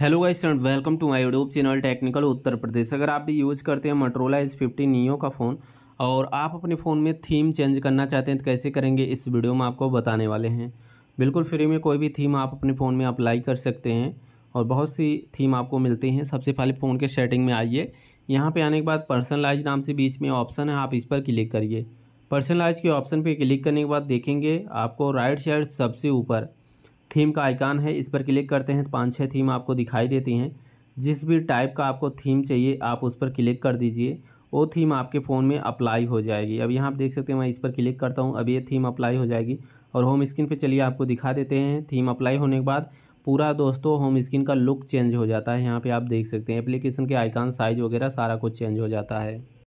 hello guys and welcome to my YouTube channel Technical Uttar Pradesh अगर आप भी यूज़ करते हैं मटरोला एस फिफ्टी नियो का फ़ोन और आप अपने फ़ोन में थीम चेंज करना चाहते हैं तो कैसे करेंगे इस वीडियो में आपको बताने वाले हैं बिल्कुल फ्री में कोई भी थीम आप अपने फ़ोन में अप्लाई कर सकते हैं और बहुत सी थीम आपको मिलती हैं सबसे पहले फ़ोन के सेटिंग में आइए यहाँ पर आने के बाद पर्सनलाइज नाम से बीच में ऑप्शन है आप इस पर क्लिक करिए पर्सनलाइज के ऑप्शन पर क्लिक करने के बाद देखेंगे आपको राइट साइड सबसे ऊपर थीम का आइकान है इस पर क्लिक करते हैं तो पाँच छः थीम आपको दिखाई देती हैं जिस भी टाइप का आपको थीम चाहिए आप उस पर क्लिक कर दीजिए वो थीम आपके फ़ोन में अप्लाई हो जाएगी अब यहाँ आप देख सकते हैं मैं इस पर क्लिक करता हूँ अब ये थीम अप्लाई हो जाएगी और होम स्क्रीन पे चलिए आपको दिखा देते हैं थीम अप्लाई होने के बाद पूरा दोस्तों होम स्क्रीन का लुक चेंज हो जाता है यहाँ पे आप देख सकते हैं एप्लीकेशन के आइकान साइज वगैरह सारा कुछ चेंज हो जाता है